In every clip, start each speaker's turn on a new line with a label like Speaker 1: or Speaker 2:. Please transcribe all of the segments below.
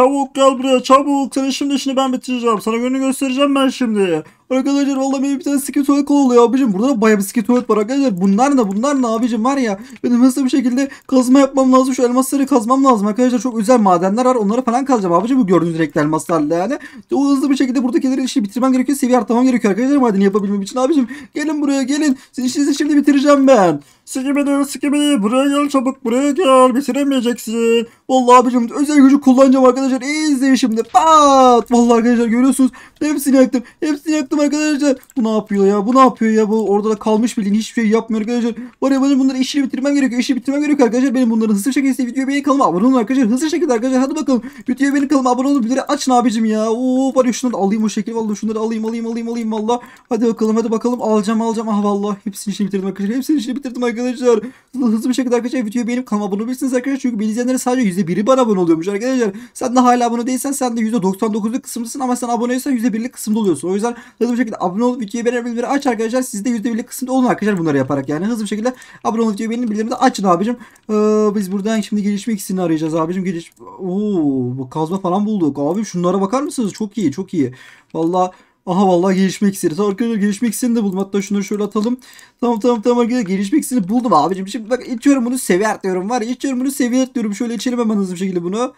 Speaker 1: Çabuk gel buraya çabuk. Seni şimdi şimdi ben bitireceğim. Sana günü göstereceğim ben şimdi. Arkadaşlar valla benim bir tane skin tuvalet oluyor abicim. Burada da bayağı bir skin tuvalet var arkadaşlar. Bunlar ne bunlar ne abicim var ya. Benim nasıl bir şekilde kazma yapmam lazım. Şu elmasları kazmam lazım arkadaşlar. Çok özel madenler var. Onları falan kazacağım abicim. Bu gördüğünüz renkli elmaslarla yani. O hızlı bir şekilde buradakileri işi bitirmem gerekiyor. Seviye artmam gerekiyor arkadaşlar. Madeni yapabilmem için abicim. Gelin buraya gelin. Sizin işinizi şimdi bitireceğim ben. Sikibidi sikibidi buraya gel çabuk buraya gel bitiremeyeceksin. Vallahi abicim özel gücü kullanacağım arkadaşlar. İyi izleyin şimdi. Pat. Vallahi arkadaşlar görüyorsunuz. Hepsini yaktım. Hepsini yaktım. Baktım arkadaşlar. Bu ne yapıyor ya? Bu ne yapıyor ya? Bu orada da kalmış bildiğin hiçbir şey yapmıyor arkadaşlar. Var ya benim bunları işini bitirmem gerekiyor. İşi bitirmem gerekiyor arkadaşlar. Benim bunların hızlı şekilde videoya beğeni kanalıma abone olun arkadaşlar. Hızlı şekilde arkadaşlar. Hadi bakalım. Videoya beğeni kanalıma abone olun. Bildiğin açın abicim ya. Oo var ya şunları alayım o şekil. Vallahi şunları alayım alayım alayım alayım valla. Hadi bakalım hadi bakalım. Alacağım alacağım. Ah valla. Hepsini işini bitirdim arkadaşlar. Hepsini işini bitirdim arkadaşlar. Hızlı, hızlı bir şekilde arkadaşlar videoya beğenip kanalıma abone olabilirsiniz arkadaşlar. Çünkü beni izleyenlerin sadece %1'i bana abone oluyormuş arkadaşlar. Sen de hala abone değilsen sen de %99'luk kısımdasın ama sen aboneysen %1'lik kısımda oluyorsun. O yüzden Hızlı bir şekilde abone olup videoyu beğenen bildirimleri aç arkadaşlar. Siz de %1'lik kısımda olun arkadaşlar bunları yaparak yani. Hızlı bir şekilde abone olup videoyu beğenin bildirimleri açın abicim. Ee, biz buradan şimdi gelişme ikisini arayacağız abicim. Geliş... Oo, bu kazma falan bulduk. abim. şunlara bakar mısınız? Çok iyi çok iyi. Valla Aha vallahi gelişme iksiri. Arkadaşlar gelişme iksirini de buldum. Hatta şunları şöyle atalım. Tamam tamam tamam arkadaşlar gelişme iksirini buldum abicim. Şimdi bak içiyorum bunu seviye artıyorum var ya. İçiyorum bunu seviye artıyorum. Şöyle içelim hemen hızlı bir şekilde bunu.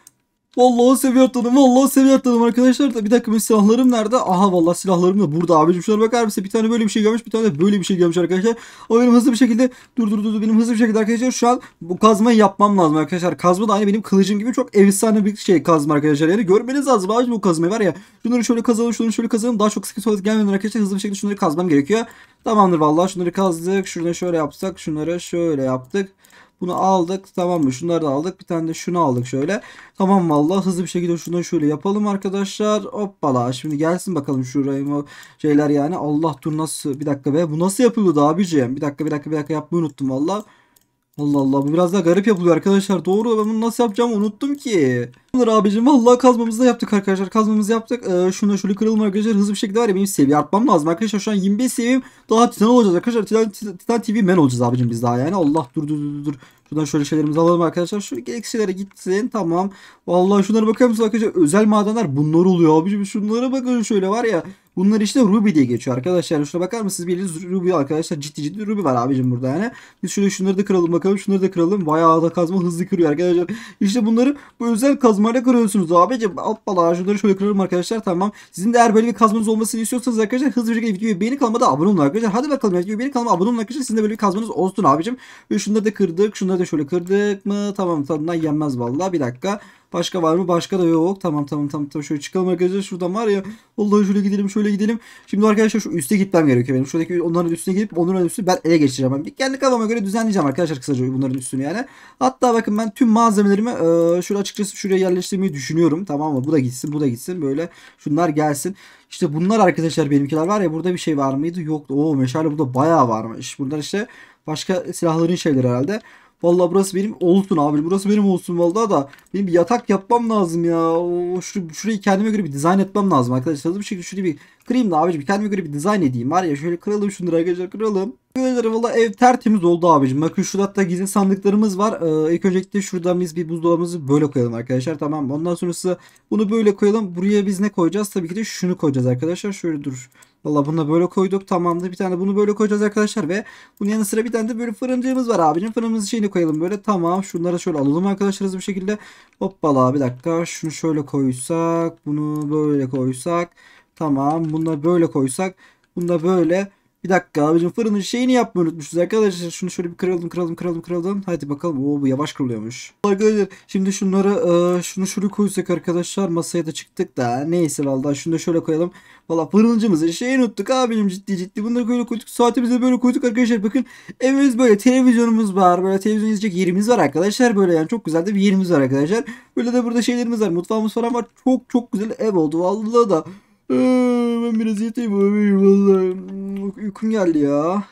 Speaker 1: Vallahi seviyordum, Vallahi seviyordum arkadaşlar. Da bir dakika benim silahlarım nerede? Aha vallahi silahlarım da burada abicim. Şuna bakar mısın? Bir tane böyle bir şey görmüş. Bir tane de böyle bir şey görmüş arkadaşlar. O benim hızlı bir şekilde dur dur dur benim hızlı bir şekilde arkadaşlar şu an bu kazmayı yapmam lazım arkadaşlar. Kazma da aynı benim kılıcım gibi çok efsane bir şey kazma arkadaşlar. Yani görmeniz lazım abicim bu kazmayı var ya. Şunları şöyle kazalım, şunları şöyle kazalım. Daha çok sıkıntı gelmeden arkadaşlar hızlı bir şekilde şunları kazmam gerekiyor. Tamamdır vallahi şunları kazdık. Şurada şöyle yapsak, şunları şöyle yaptık. Bunu aldık tamam mı? Şunları da aldık. Bir tane de şunu aldık şöyle. Tamam vallahi hızlı bir şekilde şunları şöyle yapalım arkadaşlar. Hoppala şimdi gelsin bakalım şuraya mı şeyler yani. Allah dur nasıl bir dakika be bu nasıl yapıldı abicim? Bir dakika bir dakika bir dakika yapmayı unuttum vallahi. Allah Allah bu biraz daha garip yapılıyor arkadaşlar. Doğru ben bunu nasıl yapacağımı unuttum ki. Bunlar abicim vallahi kazmamızı da yaptık arkadaşlar. Kazmamızı yaptık. Ee, şunu şöyle kırılma arkadaşlar hızlı bir şekilde var ya benim seviye artmam lazım arkadaşlar. Şu an 25 seviyem daha titan olacağız arkadaşlar. Titan, titan TV men olacağız abicim biz daha yani. Allah dur dur dur dur. Şuradan şöyle şeylerimizi alalım arkadaşlar. Şu gereksizlere gitsin. Tamam. Valla şunlara bakar mısınız arkadaşlar? Özel madenler bunlar oluyor abicim. Şunlara bakın şöyle var ya. Bunlar işte Ruby diye geçiyor arkadaşlar. Şuna bakar mısınız? Bildiğiniz Ruby arkadaşlar. Ciddi ciddi Ruby var abicim burada yani. Biz şöyle şunları da kıralım bakalım. Şunları da kıralım. Bayağı da kazma hızlı kırıyor arkadaşlar. İşte bunları bu özel kazmayla kırıyorsunuz abicim. Hoppala şunları şöyle kırarım arkadaşlar. Tamam. Sizin de eğer böyle bir kazmanız olmasını istiyorsanız arkadaşlar hızlı bir şekilde videoyu beğeni kalma abone olun arkadaşlar. Hadi bakalım videoyu beğeni kalma abone olun arkadaşlar. Sizin de böyle bir kazmanız olsun abicim. Ve şunları da kırdık. Şunları da şöyle kırdık mı? Tamam tadından yenmez vallahi. Bir dakika. Başka var mı? Başka da yok. Tamam tamam tamam. tamam. Şöyle çıkalım arkadaşlar. Şuradan var ya. Allah şöyle gidelim şöyle gidelim. Şimdi arkadaşlar şu üste gitmem gerekiyor benim. Şuradaki onların üstüne gidip onların üstüne ben ele geçireceğim. Ben kendi kafama göre düzenleyeceğim arkadaşlar kısaca bunların üstünü yani. Hatta bakın ben tüm malzemelerimi e, şöyle açıkçası şuraya yerleştirmeyi düşünüyorum. Tamam mı? Bu da gitsin bu da gitsin. Böyle şunlar gelsin. İşte bunlar arkadaşlar benimkiler var ya burada bir şey var mıydı? Yoktu. Oo meşale burada bayağı varmış. Bunlar işte başka silahların şeyleri herhalde. Vallahi burası benim olsun abi. Burası benim olsun vallahi da. Benim bir yatak yapmam lazım ya. O, şur şurayı kendime göre bir dizayn etmem lazım arkadaşlar. Hızlı bir şekilde şurayı bir kırayım da abicim. Kendime göre bir dizayn edeyim. Var ya şöyle kıralım şunları arkadaşlar kıralım. Böyle valla ev tertemiz oldu abicim. Bakın şurada da gizli sandıklarımız var. Ee, ilk öncelikle şurada biz bir buzdolabımızı böyle koyalım arkadaşlar. Tamam ondan sonrası bunu böyle koyalım. Buraya biz ne koyacağız? Tabii ki de şunu koyacağız arkadaşlar. Şöyle dur. Valla bunu da böyle koyduk tamamdır. Bir tane bunu böyle koyacağız arkadaşlar ve bunun yanı sıra bir tane de böyle fırıncığımız var abicim. Fırınımızın şeyini koyalım böyle tamam. Şunları şöyle alalım arkadaşlar bir şekilde. Hoppala bir dakika şunu şöyle koysak bunu böyle koysak. Tamam bunu böyle koysak. Bunu da böyle bir dakika abicim fırının şeyini yapmayı unutmuşuz arkadaşlar. Şunu şöyle bir kıralım kıralım kıralım kıralım. Hadi bakalım. Oo bu yavaş kırılıyormuş. Arkadaşlar şimdi şunları e, şunu şuraya koysak arkadaşlar masaya da çıktık da. Neyse vallahi şunu da şöyle koyalım. Valla fırıncımızın şeyini unuttuk abicim ciddi ciddi. Bunları böyle koyduk. Saatimizi böyle koyduk arkadaşlar. Bakın evimiz böyle televizyonumuz var. Böyle televizyon izleyecek yerimiz var arkadaşlar. Böyle yani çok güzel de bir yerimiz var arkadaşlar. Böyle de burada şeylerimiz var. Mutfağımız falan var. Çok çok güzel ev oldu. Vallahi da ee, ben biraz yatayım abi vallahi. Hmm, uykum geldi ya.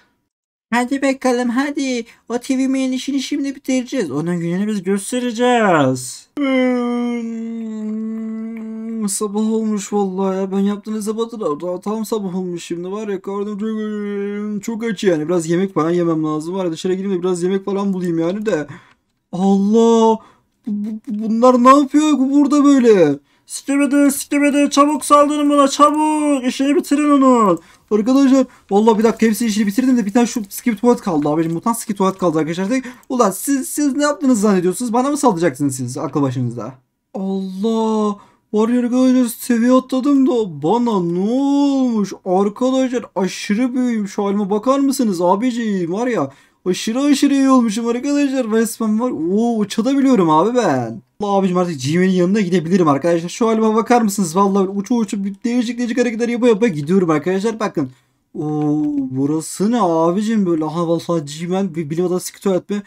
Speaker 1: Hadi bakalım hadi. O TV main işini şimdi bitireceğiz. Onun gününü biz göstereceğiz. Hmm, sabah olmuş vallahi ya. Ben yaptığım hesapatı da daha tam sabah olmuş şimdi var ya karnım çok, çok aç yani. Biraz yemek falan yemem lazım var ya dışarı gideyim de biraz yemek falan bulayım yani de. Allah! bunlar ne yapıyor burada böyle? Skibidi skibidi çabuk saldırın buna çabuk. İşini bitirin onu. Arkadaşlar vallahi bir dakika hepsi işini bitirdim de bir tane şu skip tuvalet kaldı abi. Mutant skip tuvalet kaldı arkadaşlar. Tek, ulan siz, siz ne yaptınız zannediyorsunuz? Bana mı saldıracaksınız siz akıl başınızda? Allah. Var ya arkadaşlar seviye atladım da bana ne olmuş? Arkadaşlar aşırı büyüğüm şu halime bakar mısınız abiciğim var ya. Aşırı aşırı iyi olmuşum arkadaşlar. Resmen var. Oo uçatabiliyorum abi ben. Allah abicim artık Gmail'in yanına gidebilirim arkadaşlar. Şu halime bakar mısınız? Vallahi uçu uçu bir değişik değişik hareketler yapa yapa gidiyorum arkadaşlar. Bakın. Oo burası ne abicim böyle. Aha vallahi Gmail bir bilim adası tuvalet mi?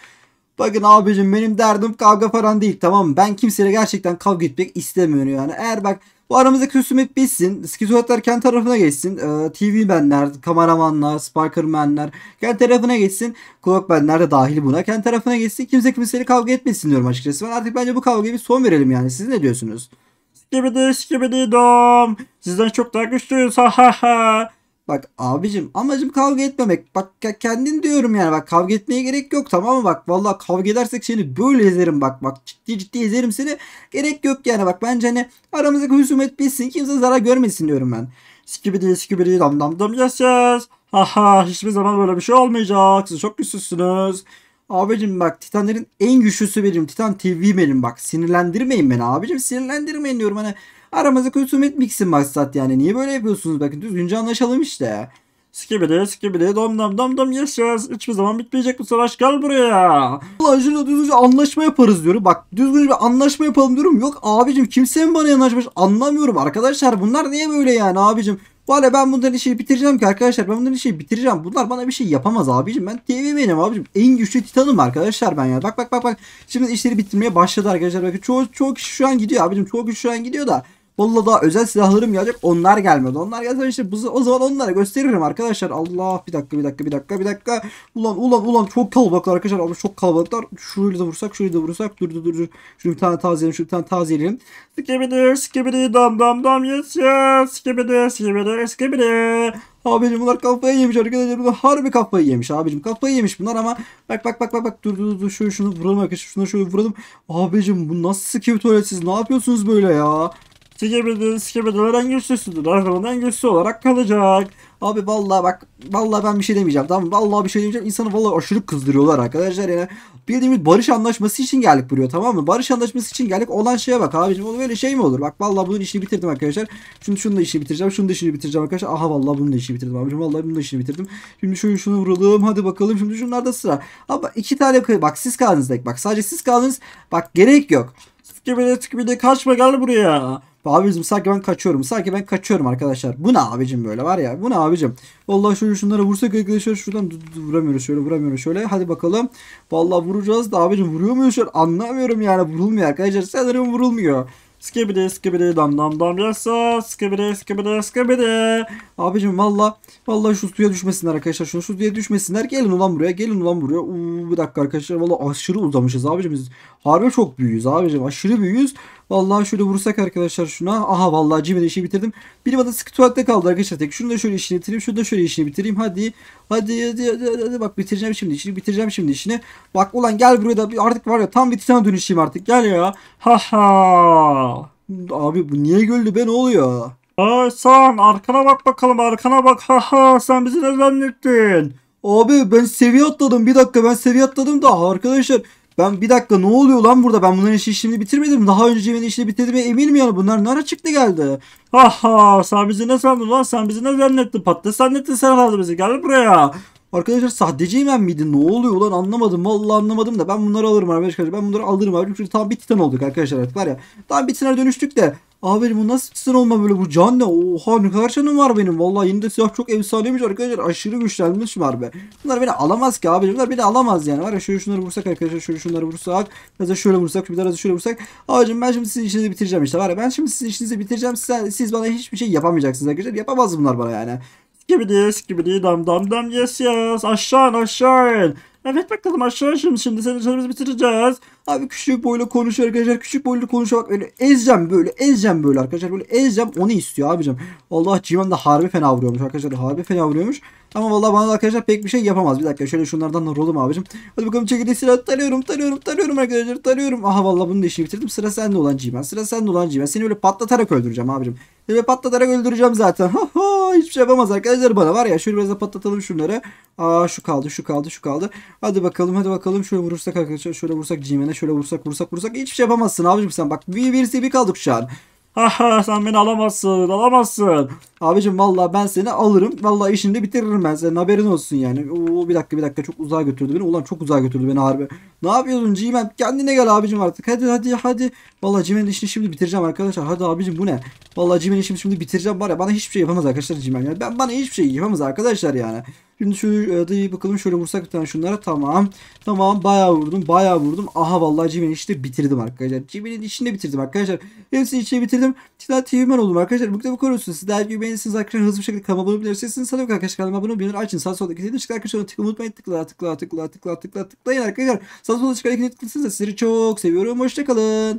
Speaker 1: Bakın abicim benim derdim kavga falan değil tamam Ben kimseyle gerçekten kavga etmek istemiyorum yani. Eğer bak bu aramızdaki husumet bitsin. Skizoidler kendi tarafına geçsin. Ee, TV benler, kameramanlar, sparkermenler kendi tarafına geçsin. Kulak benler de dahil buna. Kendi tarafına geçsin. Kimse kimseyle kavga etmesin diyorum açıkçası. Ben artık bence bu kavgaya bir son verelim yani. Siz ne diyorsunuz? Skibidi skibidi dom. Sizden çok daha güçlüyüz ha ha ha. Bak abicim amacım kavga etmemek. Bak kendin diyorum yani bak kavga etmeye gerek yok tamam mı? Bak vallahi kavga edersek seni böyle ezerim bak bak ciddi ciddi ezerim seni. Gerek yok yani bak bence hani aramızdaki husumet bitsin kimse zarar görmesin diyorum ben. Skibidi skibidi dam dam dam yes yes. Haha hiçbir zaman böyle bir şey olmayacak. Siz çok güçsüzsünüz. Abicim bak Titanların en güçlüsü benim. Titan TV benim bak. Sinirlendirmeyin beni abicim. Sinirlendirmeyin diyorum hani. Aramızda küsumet miksin maksat yani. Niye böyle yapıyorsunuz? Bakın düzgünce anlaşalım işte. Skibidi skibidi dom dom dom dom yes yes. Hiçbir zaman bitmeyecek bu savaş gel buraya. Ulan şurada düzgünce anlaşma yaparız diyorum. Bak düzgünce bir anlaşma yapalım diyorum. Yok abicim kimse mi bana yanaşmış anlamıyorum. Arkadaşlar bunlar niye böyle yani abicim. Valla ben bunların işi bitireceğim ki arkadaşlar ben bunların işi bitireceğim. Bunlar bana bir şey yapamaz abicim. Ben TV abicim. En güçlü titanım arkadaşlar ben ya. Bak bak bak bak. Şimdi işleri bitirmeye başladı arkadaşlar. Bakın çoğu, çoğu kişi şu an gidiyor abicim. Çoğu kişi şu an gidiyor da daha özel silahlarım gelecek. Onlar gelmedi. Onlar gelse işte bu, o zaman onlara gösteririm arkadaşlar. Allah bir dakika bir dakika bir dakika bir dakika. Ulan ulan ulan çok kalabalıklar arkadaşlar. Ama çok kalabalıklar. Şurayı da vursak şurayı da vursak. Dur dur dur. dur. Şunu bir tane tazeleyelim. Şunu bir tane tazeleyelim. Skibidi skibidi dam dam dam yes yes. Skibidi skibidi skibidi. Abicim bunlar kafayı yemiş arkadaşlar. Bunlar harbi kafayı yemiş abicim. Kafayı yemiş bunlar ama bak bak bak bak bak dur dur dur şöyle şunu vuralım arkadaşlar. Şunu şöyle vuralım. Abicim bu nasıl skill tuvaletsiz? Ne yapıyorsunuz böyle ya? Sikebedi, sikebediler engürsüzsüdür. Her zaman engürsüz olarak kalacak. Abi vallahi bak vallahi ben bir şey demeyeceğim tamam Vallahi bir şey demeyeceğim. İnsanı vallahi aşırı kızdırıyorlar arkadaşlar yani. Bildiğimiz barış anlaşması için geldik buraya tamam mı? Barış anlaşması için geldik. Olan şeye bak abicim. Oğlum öyle şey mi olur? Bak vallahi bunun işini bitirdim arkadaşlar. Şimdi şunu da işini bitireceğim. Şunu da işini bitireceğim arkadaşlar. Aha vallahi bunun da işini bitirdim abicim. Vallahi bunun da işini bitirdim. Şimdi şunu şunu vuralım. Hadi bakalım. Şimdi şunlarda sıra. Ama iki tane bak siz kaldınız tek. Bak sadece siz kaldınız. Bak gerek yok. Sikebedi sikebedi kaçma gel buraya. Ve abi sanki ben kaçıyorum. Sanki ben kaçıyorum arkadaşlar. Bu ne abicim böyle var ya. Bu ne abicim. Vallahi şöyle şunlara vursak arkadaşlar şuradan vuramıyoruz şöyle vuramıyoruz şöyle. Hadi bakalım. Vallahi vuracağız da abicim vuruyor muyuz şu Anlamıyorum yani vurulmuyor arkadaşlar. Sanırım vurulmuyor. Skibidi skibidi dam dam dam yasa skibidi skibidi skibidi. Abicim valla valla şu suya düşmesinler arkadaşlar şunu şu suya düşmesinler. Gelin ulan buraya gelin ulan buraya. Uuu, bir dakika arkadaşlar valla aşırı uzamışız abicim biz harbi çok büyüyüz abicim aşırı büyüyüz. Vallahi şöyle vursak arkadaşlar şuna. Aha vallahi Jimmy'nin işi bitirdim. Bir bana sıkı tuvalette kaldı arkadaşlar tek. Şunu da şöyle işini bitireyim. Şunu da şöyle işini bitireyim. Hadi. Hadi hadi hadi, hadi, hadi. bak bitireceğim şimdi işini. Bitireceğim şimdi işini. Bak ulan gel buraya da artık var ya tam bir titana dönüşeyim artık. Gel ya. Ha ha. Abi bu niye güldü be ne oluyor? Ay sen arkana bak bakalım arkana bak. Ha ha sen bizi ne zannettin? Abi ben seviye atladım. Bir dakika ben seviye atladım da arkadaşlar ben bir dakika ne oluyor lan burada? Ben bunların işini şimdi bitirmedim. Daha önce Cem'in işini bitirdiğime eminim yani. Bunlar ne çıktı geldi? Ha ha sen bizi ne sandın lan? Sen bizi ne zannettin? Patates zannettin sen herhalde bizi. Gel buraya. Arkadaşlar sahteciyim ben miydi? Ne oluyor ulan anlamadım. Vallahi anlamadım da ben bunları alırım arkadaşlar. Ben bunları alırım abi. Çünkü tam bir titan olduk arkadaşlar artık var ya. Tam bir titana dönüştük de Abi benim bu nasıl sistem olma böyle bu can ne? Oha ne kadar canım var benim. Vallahi yine de siyah çok efsaneymiş arkadaşlar. Aşırı güçlenmiş var be. Bunlar beni alamaz ki abi. Bunlar beni alamaz yani. Var ya şöyle şunları vursak arkadaşlar. Şöyle şunları vursak. Biraz da şöyle vursak. Biraz da şöyle vursak. Abicim ben şimdi sizin işinizi bitireceğim işte. Var ya ben şimdi sizin işinizi bitireceğim. Siz, siz bana hiçbir şey yapamayacaksınız arkadaşlar. Yapamaz bunlar bana yani. Gibi diyiz gibi diyiz dam dam dam yes yes aşağı aşağı Evet bakalım arkadaşlarım şimdi savaşlarımızı bitireceğiz. Abi küçük boylu konuşuyor arkadaşlar. Küçük boylu konuşuyor. Bak öyle ezeceğim böyle ezeceğim böyle arkadaşlar. Böyle ezeceğim onu istiyor abicim. Allah Civan da harbi fena vuruyormuş arkadaşlar. Harbi fena vuruyormuş. Ama vallahi bana arkadaşlar pek bir şey yapamaz. Bir dakika şöyle şunlardan da rolum abicim. Hadi bakalım çekirdeği silah tarıyorum tarıyorum tarıyorum arkadaşlar tarıyorum. Aha vallahi bunu da işini bitirdim. Sıra sende olan Cimen. Sıra sende olan Cimen. Seni böyle patlatarak öldüreceğim abicim. Ve patlatarak öldüreceğim zaten. hiçbir şey yapamaz arkadaşlar bana var ya. Şöyle biraz da patlatalım şunları. Aa şu kaldı şu kaldı şu kaldı. Hadi bakalım hadi bakalım. Şöyle vurursak arkadaşlar. Şöyle vursak Cimen'e. Şöyle vursak vursak vursak. Hiçbir şey yapamazsın abicim sen. Bak bir, bir, bir kaldık şu an sen beni alamazsın alamazsın. Abicim valla ben seni alırım. Valla işini de bitiririm ben senin haberin olsun yani. Oo, bir dakika bir dakika çok uzağa götürdü beni. Ulan çok uzağa götürdü beni harbi. Ne yapıyorsun Cimen? Kendine gel abicim artık. Hadi hadi hadi. Valla Cimen'in işini şimdi bitireceğim arkadaşlar. Hadi abicim bu ne? Valla Cimen'in işini şimdi bitireceğim var ya. Bana hiçbir şey yapamaz arkadaşlar Cimen. Yani ben bana hiçbir şey yapamaz arkadaşlar yani. Şimdi şöyle e, da bakalım şöyle vursak bir tane şunlara. Tamam. Tamam bayağı vurdum. Bayağı vurdum. Aha vallahi Jimmy'nin içinde bitirdim arkadaşlar. Jimmy'nin içinde bitirdim arkadaşlar. Hepsini içine bitirdim. Sizler TV'men oldum arkadaşlar. Bu kitabı koruyorsunuz. Sizler gibi beğenirsiniz arkadaşlar. Hızlı bir şekilde kanalıma abone olabilirsiniz. Sana yok arkadaşlar kanalıma abone olmayı açın. Sağ solda ikinci çıkan arkadaşlar tıkla unutmayın. Tıkla tıkla tıkla tıkla tıkla tıklayın arkadaşlar. Sağ solda çıkan ikinci tıklasınız da çok seviyorum. Hoşçakalın.